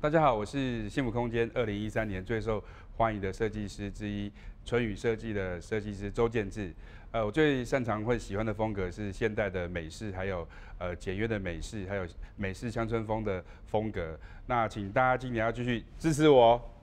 大家好，我是幸福空间二零一三年最受欢迎的设计师之一，春雨设计的设计师周建志。呃，我最擅长会喜欢的风格是现代的美式，还有呃简约的美式，还有美式乡村风的风格。那请大家今年要继续支持我。